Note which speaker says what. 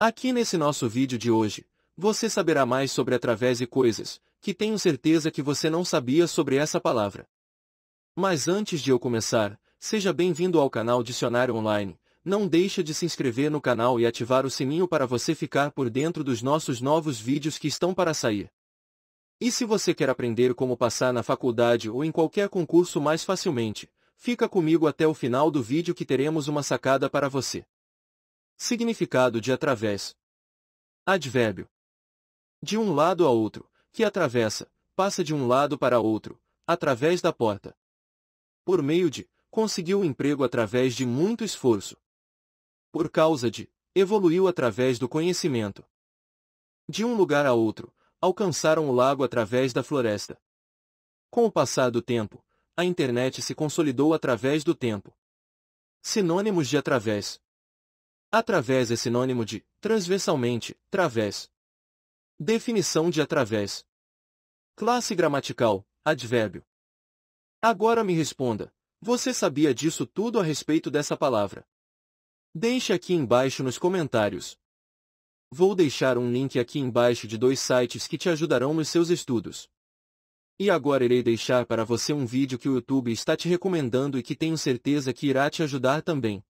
Speaker 1: Aqui nesse nosso vídeo de hoje, você saberá mais sobre através e coisas, que tenho certeza que você não sabia sobre essa palavra. Mas antes de eu começar, seja bem-vindo ao canal Dicionário Online, não deixa de se inscrever no canal e ativar o sininho para você ficar por dentro dos nossos novos vídeos que estão para sair. E se você quer aprender como passar na faculdade ou em qualquer concurso mais facilmente, fica comigo até o final do vídeo que teremos uma sacada para você. Significado de através. Advérbio. De um lado a outro, que atravessa, passa de um lado para outro, através da porta. Por meio de, conseguiu o emprego através de muito esforço. Por causa de, evoluiu através do conhecimento. De um lugar a outro, alcançaram o lago através da floresta. Com o passar do tempo, a internet se consolidou através do tempo. Sinônimos de através. Através é sinônimo de transversalmente, través. Definição de através. Classe gramatical, advérbio. Agora me responda, você sabia disso tudo a respeito dessa palavra? Deixe aqui embaixo nos comentários. Vou deixar um link aqui embaixo de dois sites que te ajudarão nos seus estudos. E agora irei deixar para você um vídeo que o YouTube está te recomendando e que tenho certeza que irá te ajudar também.